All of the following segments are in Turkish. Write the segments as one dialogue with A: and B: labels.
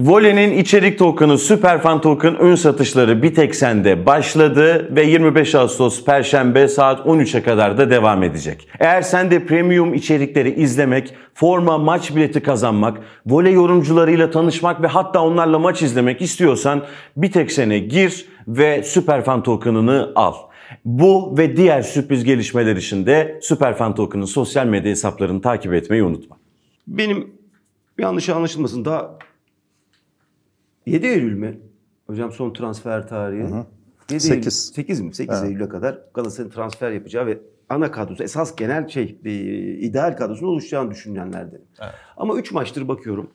A: Vole'nin içerik token'ı Superfan Token ön satışları bir başladı ve 25 Ağustos Perşembe saat 13'e kadar da devam edecek. Eğer sen de premium içerikleri izlemek, forma maç bileti kazanmak, voley yorumcularıyla tanışmak ve hatta onlarla maç izlemek istiyorsan bir gir ve Superfan Token'ını al. Bu ve diğer sürpriz gelişmeler için de Superfan Token'ın sosyal medya hesaplarını takip etmeyi unutma. Benim yanlış anlaşılmasın daha 7 Eylül mü? Hocam son transfer tarihi. Hı hı. 7 8. Eylül, 8 mi? 8 evet. Eylül'e kadar Galatasaray'ın transfer yapacağı ve ana kadrosu, esas genel şey, e, ideal kadrosu oluşacağını düşünenlerdi. Evet. Ama 3 maçtır bakıyorum.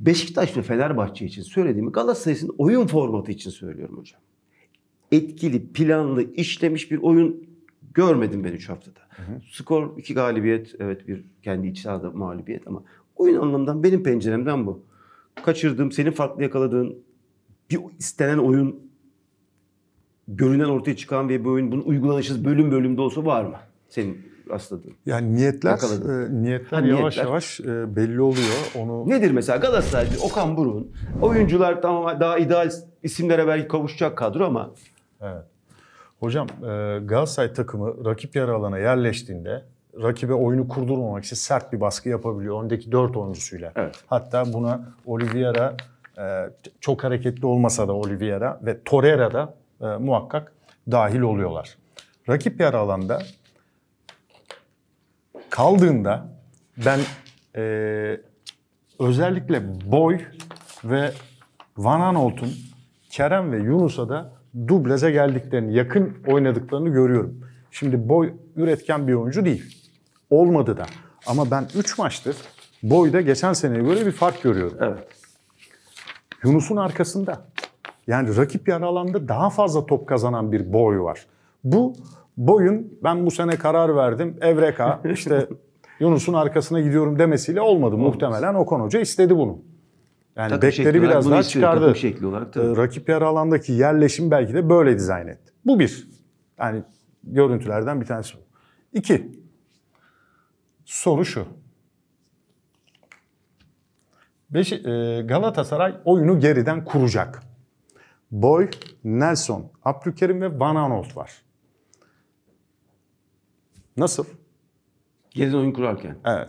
A: Beşiktaş ve Fenerbahçe için söylediğimi Galatasaray'ın oyun formatı için söylüyorum hocam. Etkili, planlı, işlemiş bir oyun görmedim ben 3 haftada. Hı hı. Skor 2 galibiyet, evet bir kendi iç sahada mağlubiyet ama oyun anlamından benim penceremden bu kaçırdığım, senin farklı yakaladığın bir istenen oyun görünen ortaya çıkan ve bu oyun bunun uygulanışı bölüm bölümde olsa var mı? Senin rastladığın.
B: Yani niyetler yakaladığın. e, niyetler ha, yavaş niyetler. yavaş e, belli oluyor. Onu Nedir
A: mesela Galatasaray'da Okan Burun oyuncular tamam daha ideal isimlere belki kavuşacak kadro ama
B: Evet. Hocam e, Galatasaray takımı rakip yarı alana yerleştiğinde rakibe oyunu kurdurmamak için sert bir baskı yapabiliyor. Öndeki dört oyuncusuyla. Evet. Hatta buna Oliveira e, çok hareketli olmasa da Oliveira ve Torreira da e, muhakkak dahil oluyorlar. Rakip yarı alanda kaldığında ben e, özellikle Boy ve Van Aanholt'un Kerem ve Yunus'a da dubleze geldiklerini, yakın oynadıklarını görüyorum. Şimdi boy üretken bir oyuncu değil. Olmadı da. Ama ben 3 maçtır boyda geçen seneye göre bir fark görüyorum. Evet. Yunus'un arkasında. Yani rakip yarı alanda daha fazla top kazanan bir boy var. Bu boyun ben bu sene karar verdim Evreka işte Yunus'un arkasına gidiyorum demesiyle olmadı. Muhtemelen Okan Hoca istedi bunu. Yani takım bekleri biraz daha çıkardı. şekli olarak, tabii. Ee, rakip yarı alandaki yerleşim belki de böyle dizayn etti. Bu bir. Yani görüntülerden bir tanesi bu. İki, soru şu. Beş, e, Galatasaray oyunu geriden kuracak. Boy, Nelson, Abdülkerim ve Van Aanholt var. Nasıl? Geriden oyun kurarken. Evet.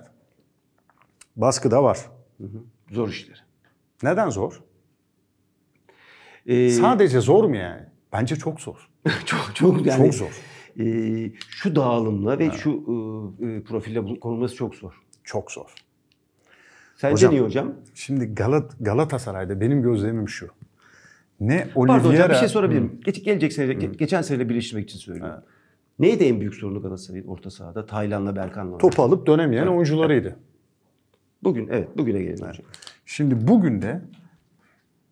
B: Baskı da var. Hı hı. Zor işler.
A: Neden zor? Ee, Sadece zor mu yani? Bence çok zor. çok çok yani. Çok zor e, şu dağılımla ve evet. şu e, profille konulması çok zor. Çok zor. Sence hocam, niye hocam?
B: Şimdi Galat
A: Galatasaray'da benim gözlemim şu.
B: Ne Oliviera... Pardon hocam bir şey sorabilirim.
A: Hmm. Geç, gelecek sene, hmm. geçen seneyle birleştirmek için söylüyorum. Ha. Neydi en büyük sorunu Galatasaray'ın orta sahada? Taylan'la Berkan'la. Topu alıp dönemeyen evet. oyuncularıydı. Bugün evet bugüne gelelim evet. Şimdi bugün
B: de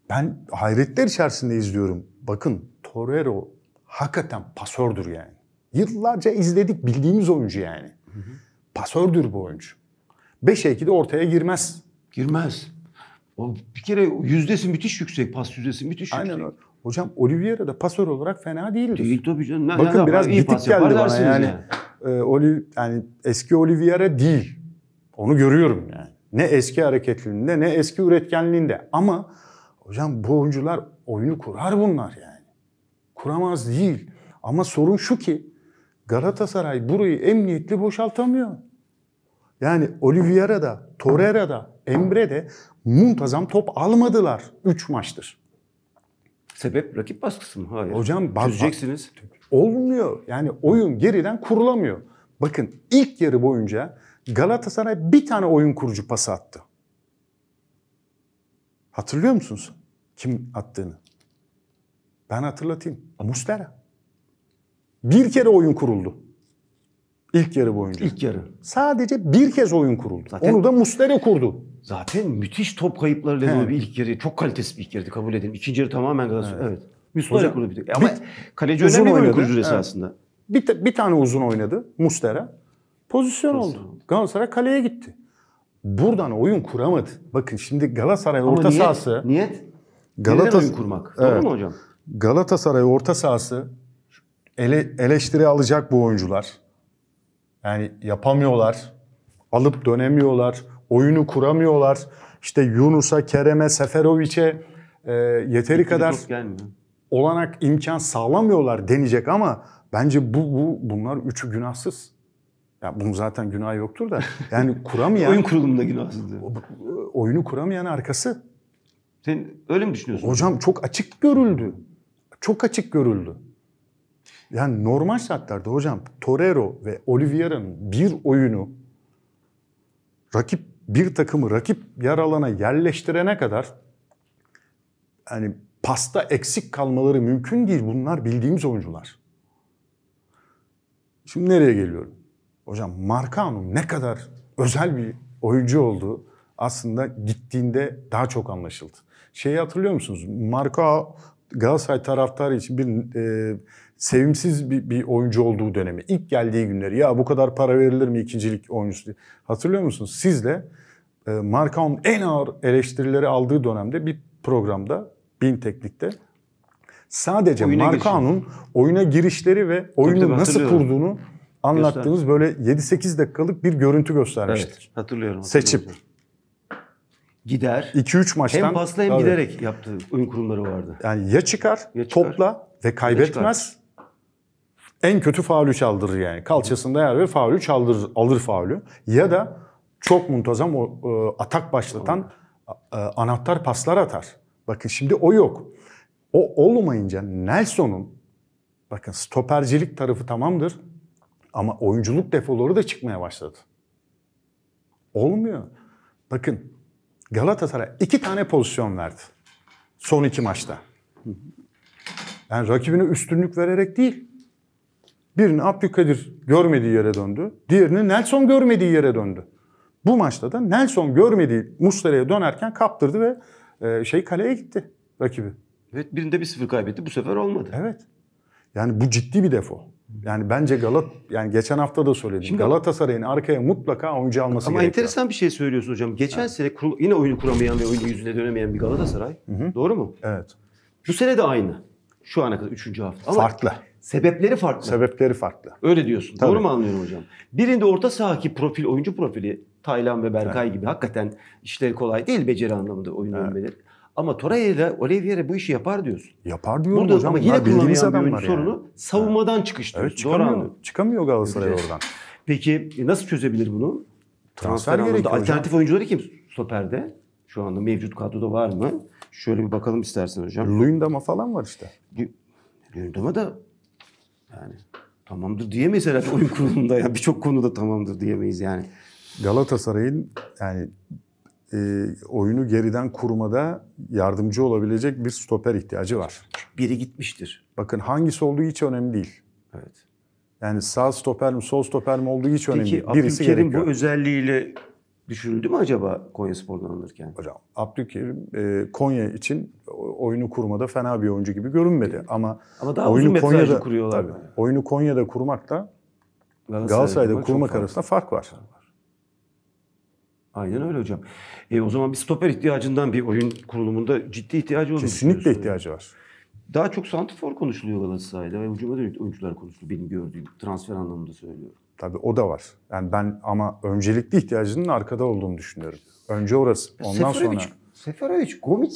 B: ben hayretler içerisinde izliyorum. Bakın Torero hakikaten pasördür yani. Yıllarca izledik bildiğimiz oyuncu yani. Hı Pasördür bu oyuncu. 5-2'de ortaya girmez. Girmez. O bir kere yüzdesi müthiş yüksek. Pas yüzdesi müthiş Aynen yüksek. Aynen Hocam Oliveira da pasör olarak fena
A: değildir. Değil tabii canım. Ne, Bakın ne biraz iyi geldi bana yani. yani.
B: Ee, Oli, yani eski Oliveira değil. Onu görüyorum yani. Ne eski hareketliliğinde ne eski üretkenliğinde. Ama hocam bu oyuncular oyunu kurar bunlar yani. Kuramaz değil. Ama sorun şu ki Galatasaray burayı emniyetli boşaltamıyor. Yani Oliveira da, Torreira da, Emre de muntazam top almadılar 3 maçtır. Sebep rakip baskısı mı? Hayır. Hocam Çözeceksiniz. olmuyor. Yani oyun geriden kurulamıyor. Bakın ilk yarı boyunca Galatasaray bir tane oyun kurucu pası attı. Hatırlıyor musunuz? Kim attığını? Ben hatırlatayım. Muslera. Bir kere oyun kuruldu. İlk yarı boyunca. İlk yarı. Sadece bir kez oyun kuruldu. Zaten, Onu da Muslera kurdu.
A: Zaten müthiş top kayıpları dolu bir ilk yarı. Çok kalitesiz bir ilk yarıydı kabul edin. İkinci yarı tamamen Galatasaray. Evet. evet. Muslera kurdu bir Ama bit, kaleci uzun önemli oynadı. bir oyun esasında. Evet. Bir, bir tane uzun oynadı Muslera. Pozisyon,
B: oldu. oldu. Galatasaray kaleye gitti. Buradan oyun kuramadı. Bakın şimdi Galatasaray Ama orta niyet, sahası... Niyet? Galatasaray oyun kurmak. Evet. Doğru mu hocam? Galatasaray orta sahası ele, eleştiri alacak bu oyuncular. Yani yapamıyorlar. Alıp dönemiyorlar. Oyunu kuramıyorlar. İşte Yunus'a, Kerem'e, Seferovic'e e, yeteri Hiç kadar olanak imkan sağlamıyorlar denecek ama bence bu, bu bunlar üçü günahsız. Ya bunun zaten günah yoktur da yani kuramayan oyun kurulumunda günahsızdı. Oyunu kuramayan arkası. Sen öyle mi düşünüyorsun? Hocam çok açık görüldü. Çok açık görüldü. Yani normal şartlarda hocam Torero ve Olivier'in bir oyunu rakip bir takımı rakip yer alana yerleştirene kadar yani pasta eksik kalmaları mümkün değil. Bunlar bildiğimiz oyuncular. Şimdi nereye geliyorum? Hocam Marcano ne kadar özel bir oyuncu olduğu aslında gittiğinde daha çok anlaşıldı. Şeyi hatırlıyor musunuz? Marka Galatasaray taraftarı için bir e, sevimsiz bir, bir oyuncu olduğu dönemi. İlk geldiği günleri ya bu kadar para verilir mi ikincilik oyuncusu diye. Hatırlıyor musunuz? Sizle e, Markao'nun en ağır eleştirileri aldığı dönemde bir programda Bin Teknik'te sadece oyuna Markao'nun oyuna girişleri ve oyunu tabii, nasıl kurduğunu
A: anlattığınız böyle
B: 7-8 dakikalık bir görüntü göstermiştir. Evet,
A: hatırlıyorum. hatırlıyorum.
B: Seçip gider. 2-3 maçtan. Hem pasla hem tabii. giderek yaptığı oyun kurumları vardı. Yani ya çıkar, ya çıkar. topla ve kaybetmez. En kötü faulü çaldırır yani. Kalçasında yer ve faulü çaldırır, alır faulü. Ya da çok muntazam o, e, atak başlatan e, anahtar paslar atar. Bakın şimdi o yok. O olmayınca Nelson'un bakın stopercilik tarafı tamamdır ama oyunculuk defoları da çıkmaya başladı. Olmuyor. Bakın Galatasaray iki tane pozisyon verdi. Son iki maçta. Yani rakibine üstünlük vererek değil. Birini Abdülkadir görmediği yere döndü. Diğerini Nelson görmediği yere döndü. Bu maçta da Nelson görmediği Muslera'ya dönerken kaptırdı ve e, şey kaleye gitti rakibi. Evet birinde bir sıfır kaybetti bu sefer olmadı. Evet. Yani bu ciddi bir defo yani bence Galat yani geçen hafta da söyledim. Şimdi, Galatasaray'ın arkaya mutlaka oyuncu alması gerekiyor. Ama gerekir.
A: enteresan bir şey söylüyorsun hocam. Geçen evet. sene kurul, yine oyunu kuramayan ve oyunu yüzüne dönemeyen bir Galatasaray. Hı-hı. Doğru mu? Evet. Bu sene de aynı. Şu ana kadar 3. hafta. Ama farklı. Sebepleri farklı. Sebepleri farklı. Öyle diyorsun. Tabii. Doğru mu anlıyorum hocam? Birinde orta sahaki profil, oyuncu profili Taylan ve Berkay evet. gibi hakikaten işleri kolay değil beceri anlamında oyun evet. Ama Torreira ile Oliveira bu işi yapar diyorsun. Yapar diyorum Burada hocam. Ama yine kullanamayan bir oyuncu sorunu savunmadan evet. çıkış diyorsun. Evet, çıkamıyor, Doğru çıkamıyor Galatasaray oradan. Peki e, nasıl çözebilir bunu? Transfer, Transfer anlamında alternatif hocam. oyuncuları kim stoperde? Şu anda mevcut kadroda var mı? Şöyle bir bakalım istersen hocam. Luyendama falan var işte. Luyendama da yani tamamdır diyemeyiz herhalde oyun kurulunda. Yani Birçok konuda tamamdır diyemeyiz yani. Galatasaray'ın yani e, oyunu geriden kurmada
B: yardımcı olabilecek bir stoper ihtiyacı var. Biri gitmiştir. Bakın hangisi olduğu hiç önemli değil. Evet. Yani sağ stoper mi sol stoper mi olduğu hiç Peki, önemli değil. Birisi Abdülkerim gerekiyor. bu
A: özelliğiyle düşünüldü mü acaba Konya Spor'dan alınırken? Hocam Abdülkerim
B: e, Konya için oyunu kurmada fena bir oyuncu gibi görünmedi. Evet. Ama, Ama daha oyunu Konya'da kuruyorlar. Tabii, yani. oyunu Konya'da kurmakla Galatasaray'da, Galatasaray'da kurmak arasında fark var. Fark var.
A: Aynen öyle hocam. E, o zaman bir stoper ihtiyacından bir oyun kurulumunda ciddi ihtiyacı olduğunu Kesinlikle ihtiyacı var. Daha çok santifor konuşuluyor Galatasaray'da ve hücuma dönük oyuncular konuşuluyor benim gördüğüm transfer anlamında söylüyorum. Tabii o da var. Yani ben
B: ama öncelikli ihtiyacının arkada olduğunu düşünüyorum. Önce orası. Ondan Seferovic, sonra...
A: Seferovic, Gomic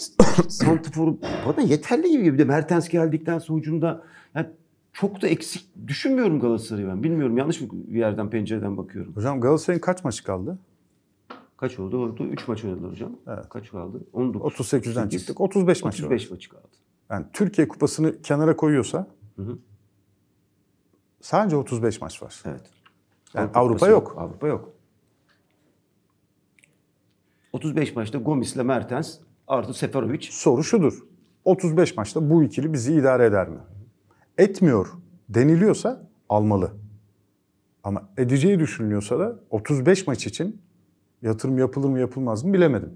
A: Santifor, bana yeterli gibi. Bir de Mertens geldikten sonra hücumda yani çok da eksik düşünmüyorum Galatasaray'ı ben. Bilmiyorum yanlış mı bir yerden pencereden bakıyorum. Hocam Galatasaray'ın kaç maçı kaldı? Kaç oldu? Orada 3 maç oynadılar hocam. Evet. Kaç kaldı? 19.
B: 38'den 8, çıktık. 35 maç 35 maçı kaldı. Yani Türkiye Kupası'nı kenara koyuyorsa hı
A: hı. sadece 35 maç var. Evet. Yani Avrupa, Avrupa yok. yok. Avrupa yok. 35 maçta ile Mertens artı Seferovic. Soru şudur. 35 maçta bu ikili bizi idare eder mi?
B: Etmiyor deniliyorsa almalı. Ama edeceği düşünülüyorsa da 35 maç için Yatırım yapılır mı yapılmaz mı bilemedim.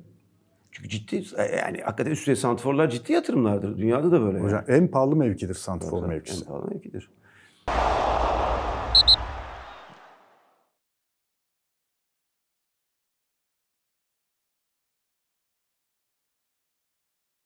B: Çünkü ciddi e,
A: yani hakikaten üst düzey santiforlar ciddi yatırımlardır. Dünyada da böyle. Hocam yani. en pahalı mevkidir santifor mevkisi. En pahalı mevkidir.